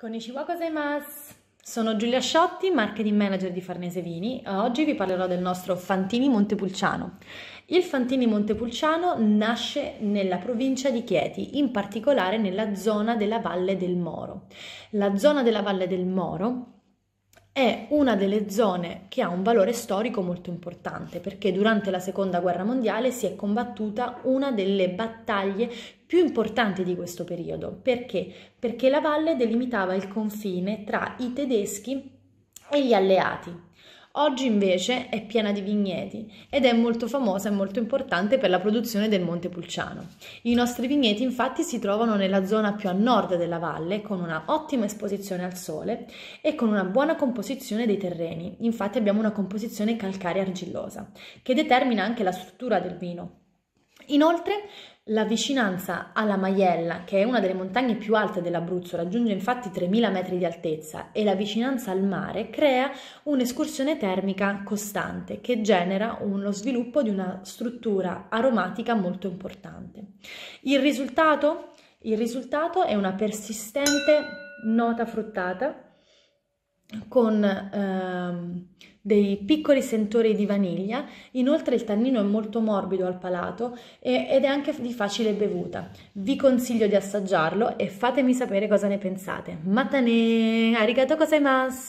Konnichiwa gozaimasu! Sono Giulia Sciotti, marketing manager di Farnese Vini. Oggi vi parlerò del nostro Fantini Montepulciano. Il Fantini Montepulciano nasce nella provincia di Chieti, in particolare nella zona della Valle del Moro. La zona della Valle del Moro è una delle zone che ha un valore storico molto importante perché durante la seconda guerra mondiale si è combattuta una delle battaglie più importanti di questo periodo. Perché? Perché la valle delimitava il confine tra i tedeschi e gli alleati. Oggi invece è piena di vigneti ed è molto famosa e molto importante per la produzione del Monte Pulciano. I nostri vigneti infatti si trovano nella zona più a nord della valle con una ottima esposizione al sole e con una buona composizione dei terreni. Infatti abbiamo una composizione calcarea argillosa che determina anche la struttura del vino. Inoltre, la vicinanza alla Maiella, che è una delle montagne più alte dell'Abruzzo, raggiunge infatti 3.000 metri di altezza e la vicinanza al mare crea un'escursione termica costante che genera uno sviluppo di una struttura aromatica molto importante. Il risultato? Il risultato è una persistente nota fruttata con ehm, dei piccoli sentori di vaniglia, inoltre il tannino è molto morbido al palato e, ed è anche di facile bevuta. Vi consiglio di assaggiarlo e fatemi sapere cosa ne pensate. Matane! Arigato gozaimasu!